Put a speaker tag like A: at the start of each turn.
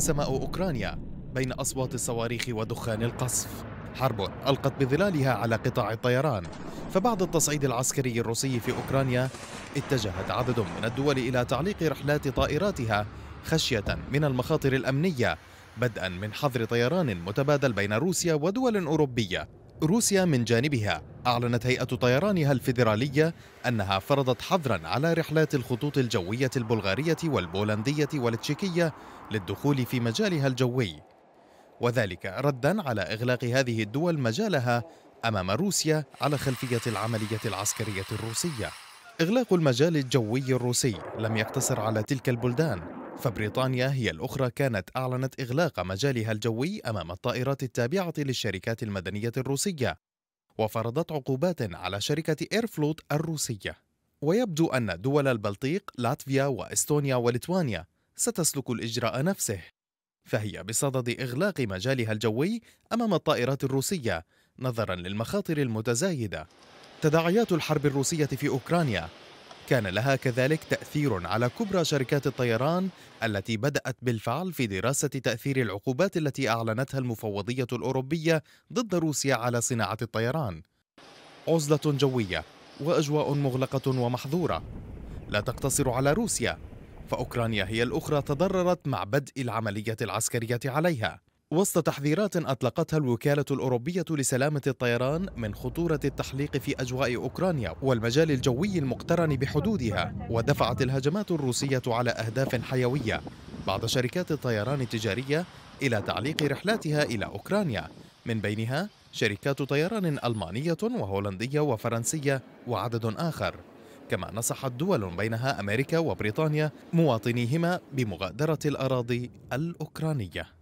A: سماء أوكرانيا بين أصوات الصواريخ ودخان القصف حرب ألقت بظلالها على قطاع الطيران فبعد التصعيد العسكري الروسي في أوكرانيا اتجهت عدد من الدول إلى تعليق رحلات طائراتها خشية من المخاطر الأمنية بدءا من حظر طيران متبادل بين روسيا ودول أوروبية روسيا من جانبها أعلنت هيئة طيرانها الفيدرالية أنها فرضت حظرا على رحلات الخطوط الجوية البلغارية والبولندية والتشيكية للدخول في مجالها الجوي وذلك ردا على إغلاق هذه الدول مجالها أمام روسيا على خلفية العملية العسكرية الروسية إغلاق المجال الجوي الروسي لم يقتصر على تلك البلدان فبريطانيا هي الأخرى كانت أعلنت إغلاق مجالها الجوي أمام الطائرات التابعة للشركات المدنية الروسية وفرضت عقوبات على شركة إيرفلوت الروسية ويبدو أن دول البلطيق لاتفيا وإستونيا وليتوانيا ستسلك الإجراء نفسه فهي بصدد إغلاق مجالها الجوي أمام الطائرات الروسية نظرا للمخاطر المتزايدة تداعيات الحرب الروسية في أوكرانيا كان لها كذلك تأثير على كبرى شركات الطيران التي بدأت بالفعل في دراسة تأثير العقوبات التي أعلنتها المفوضية الأوروبية ضد روسيا على صناعة الطيران. عزلة جوية وأجواء مغلقة ومحظورة لا تقتصر على روسيا فأوكرانيا هي الأخرى تضررت مع بدء العملية العسكرية عليها وسط تحذيرات أطلقتها الوكالة الأوروبية لسلامة الطيران من خطورة التحليق في أجواء أوكرانيا والمجال الجوي المقترن بحدودها ودفعت الهجمات الروسية على أهداف حيوية بعض شركات الطيران التجارية إلى تعليق رحلاتها إلى أوكرانيا من بينها شركات طيران ألمانية وهولندية وفرنسية وعدد آخر كما نصحت دول بينها أمريكا وبريطانيا مواطنيهما بمغادرة الأراضي الأوكرانية